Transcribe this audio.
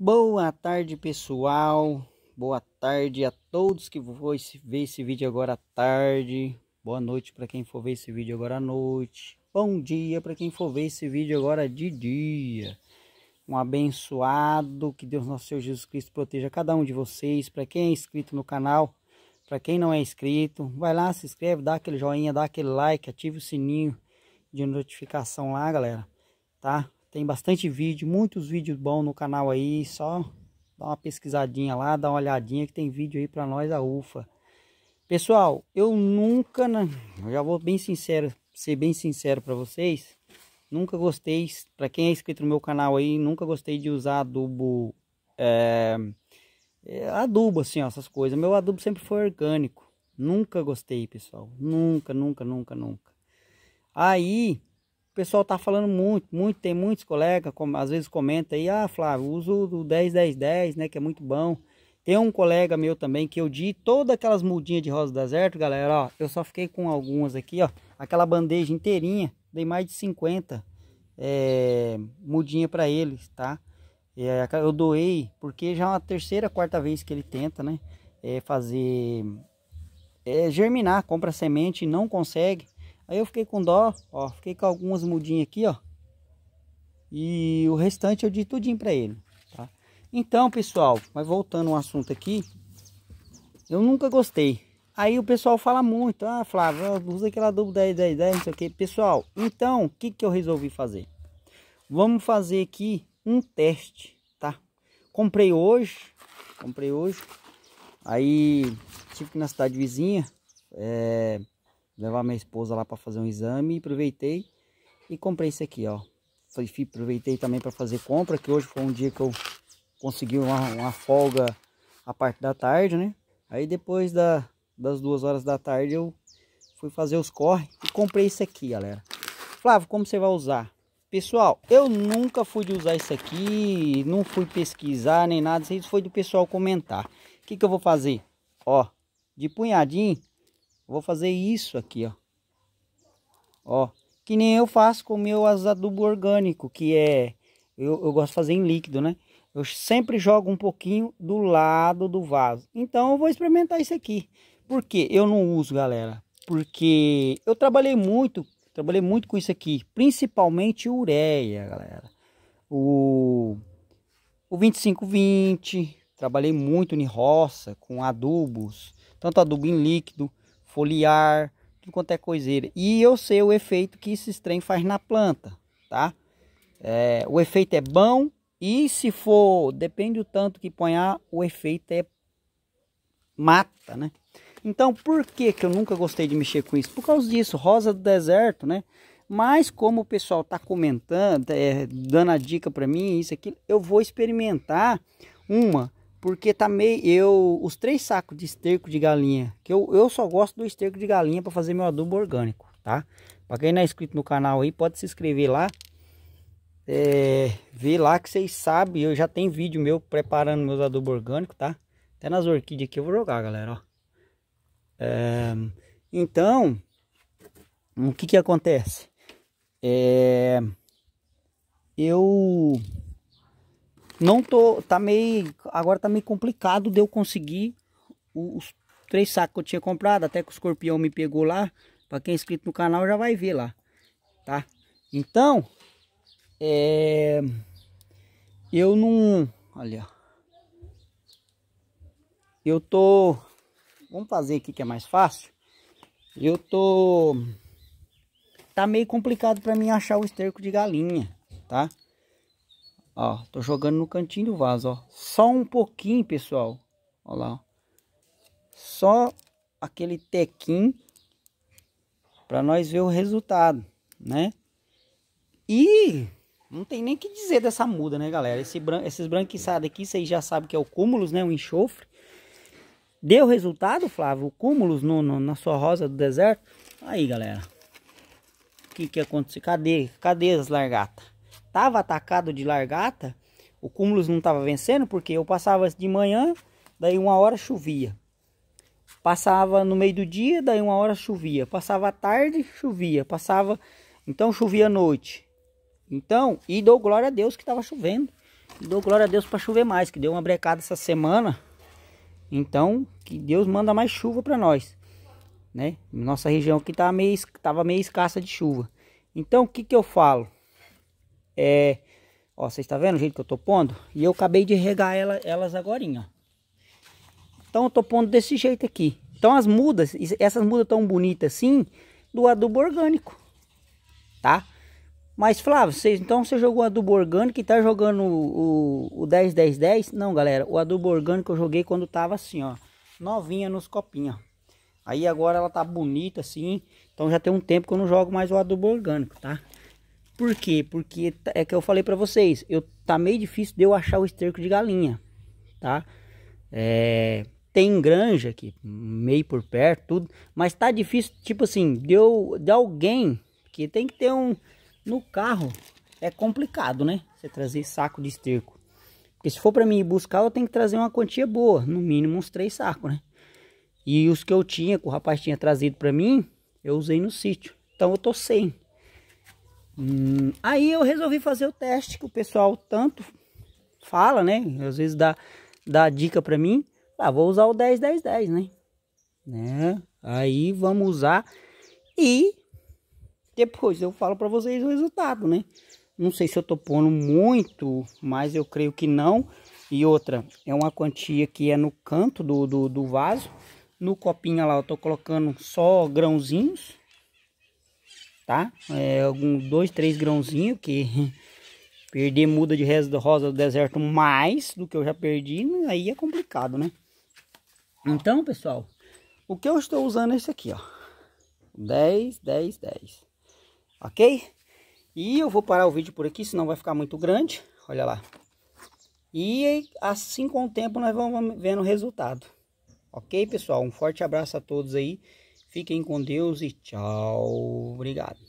Boa tarde, pessoal. Boa tarde a todos que vão ver esse vídeo agora à tarde. Boa noite para quem for ver esse vídeo agora à noite. Bom dia para quem for ver esse vídeo agora de dia. Um abençoado, que Deus nosso Senhor Jesus Cristo proteja cada um de vocês. Para quem é inscrito no canal, para quem não é inscrito, vai lá, se inscreve, dá aquele joinha, dá aquele like, ativa o sininho de notificação lá, galera. Tá? Tem bastante vídeo, muitos vídeos bons no canal aí, só dá uma pesquisadinha lá, dá uma olhadinha que tem vídeo aí para nós a UFA. Pessoal, eu nunca, eu já vou bem sincero, ser bem sincero para vocês, nunca gostei, para quem é inscrito no meu canal aí, nunca gostei de usar adubo, é, adubo assim, ó, essas coisas. Meu adubo sempre foi orgânico, nunca gostei, pessoal, nunca, nunca, nunca, nunca. Aí, pessoal tá falando muito, muito, tem muitos colegas, como, às vezes comenta aí, ah, Flávio, uso do 10, 10, 10, né, que é muito bom. Tem um colega meu também que eu di todas aquelas mudinhas de rosa do deserto, galera, ó, eu só fiquei com algumas aqui, ó, aquela bandeja inteirinha, dei mais de 50 é, eh, mudinha para eles, tá? É, eu doei, porque já é uma terceira, quarta vez que ele tenta, né, é fazer, é, germinar, compra semente e não consegue, Aí eu fiquei com dó, ó, fiquei com algumas mudinhas aqui, ó. E o restante eu dei tudinho para ele, tá? Então, pessoal, mas voltando ao assunto aqui, eu nunca gostei. Aí o pessoal fala muito, ah, Flávio, usa aquela adubo 10, 10, 10, não sei o que. Pessoal, então, o que, que eu resolvi fazer? Vamos fazer aqui um teste, tá? Comprei hoje, comprei hoje. Aí, tive que ir na cidade vizinha, é levar minha esposa lá para fazer um exame, aproveitei e comprei isso aqui, ó. Aproveitei também para fazer compra, que hoje foi um dia que eu consegui uma, uma folga a parte da tarde, né? Aí depois da, das duas horas da tarde eu fui fazer os corre e comprei isso aqui, galera. Flávio, como você vai usar? Pessoal, eu nunca fui de usar isso aqui, não fui pesquisar nem nada, isso foi do pessoal comentar. O que, que eu vou fazer? Ó, de punhadinho, vou fazer isso aqui, ó. Ó, que nem eu faço com o meu adubo orgânico, que é... Eu, eu gosto de fazer em líquido, né? Eu sempre jogo um pouquinho do lado do vaso. Então, eu vou experimentar isso aqui. Por que eu não uso, galera? Porque eu trabalhei muito, trabalhei muito com isso aqui. Principalmente ureia, galera. O, o 2520, trabalhei muito em roça, com adubos. Tanto adubo em líquido, foliar, tudo quanto é coiseira. E eu sei o efeito que esses trem faz na planta, tá? É, o efeito é bom e se for, depende do tanto que ponhar, o efeito é mata, né? Então, por que que eu nunca gostei de mexer com isso? Por causa disso, rosa do deserto, né? Mas como o pessoal tá comentando, é, dando a dica para mim, isso aqui, eu vou experimentar uma porque tá meio eu, os três sacos de esterco de galinha, que eu, eu só gosto do esterco de galinha para fazer meu adubo orgânico, tá? Para quem não é inscrito no canal aí, pode se inscrever lá. É, ver lá que vocês sabem, eu já tenho vídeo meu preparando meus adubos orgânicos, tá? Até nas orquídeas que eu vou jogar, galera, ó. É, então, o que que acontece? É, eu não tô, tá meio, agora tá meio complicado de eu conseguir os três sacos que eu tinha comprado, até que o escorpião me pegou lá. Para quem é inscrito no canal já vai ver lá, tá? Então, é... Eu não... Olha, eu tô... Vamos fazer aqui que é mais fácil. Eu tô... Tá meio complicado para mim achar o esterco de galinha, Tá? Ó, tô jogando no cantinho do vaso, ó. Só um pouquinho, pessoal. Ó lá, ó. Só aquele tequim para nós ver o resultado, né? E não tem nem que dizer dessa muda, né, galera? Esse bran... Esses branquiçados aqui, vocês já sabem que é o cúmulos, né? O enxofre. Deu resultado, Flávio? O cúmulos no, no, na sua rosa do deserto? Aí, galera. O que que aconteceu? Cadê? Cadê as largatas? estava atacado de largata, o cúmulos não estava vencendo, porque eu passava de manhã, daí uma hora chovia. Passava no meio do dia, daí uma hora chovia. Passava à tarde, chovia. Passava. Então chovia à noite. Então, e dou glória a Deus que estava chovendo. E dou glória a Deus para chover mais, que deu uma brecada essa semana. Então, que Deus manda mais chuva para nós, né? Nossa região aqui tá meio, tava meio escassa de chuva. Então, o que que eu falo? É, ó, vocês estão tá vendo o jeito que eu estou pondo? E eu acabei de regar ela, elas agorinha, Então eu estou pondo desse jeito aqui. Então as mudas, essas mudas tão bonitas assim, do adubo orgânico, tá? Mas Flávio, você, então você jogou adubo orgânico e tá jogando o, o, o 10, 10, 10? Não, galera, o adubo orgânico eu joguei quando tava assim, ó, novinha nos copinhos, Aí agora ela tá bonita assim, então já tem um tempo que eu não jogo mais o adubo orgânico, tá? Por quê? Porque tá, é que eu falei para vocês, eu tá meio difícil de eu achar o esterco de galinha, tá? É, tem granja aqui, meio por perto, tudo, mas tá difícil, tipo assim, de, eu, de alguém que tem que ter um no carro, é complicado, né? Você trazer saco de esterco. Porque se for para mim ir buscar, eu tenho que trazer uma quantia boa, no mínimo uns três sacos, né? E os que eu tinha, que o rapaz tinha trazido para mim, eu usei no sítio. Então eu tô sem. Hum, aí eu resolvi fazer o teste que o pessoal tanto fala, né? Às vezes dá, dá dica para mim. Ah, vou usar o 10, 10, 10, né? né? Aí vamos usar e depois eu falo para vocês o resultado, né? Não sei se eu tô pondo muito, mas eu creio que não. E outra, é uma quantia que é no canto do, do, do vaso. No copinho lá eu tô colocando só grãozinhos, tá? É, algum dois, três grãozinhos que perder muda de rosa do deserto mais do que eu já perdi, aí é complicado, né? Então, pessoal, o que eu estou usando é esse aqui, ó. 10, 10, 10. Ok? E eu vou parar o vídeo por aqui, senão vai ficar muito grande. Olha lá. E assim com o tempo nós vamos vendo o resultado. Ok, pessoal? Um forte abraço a todos aí. Fiquem com Deus e tchau. Obrigado.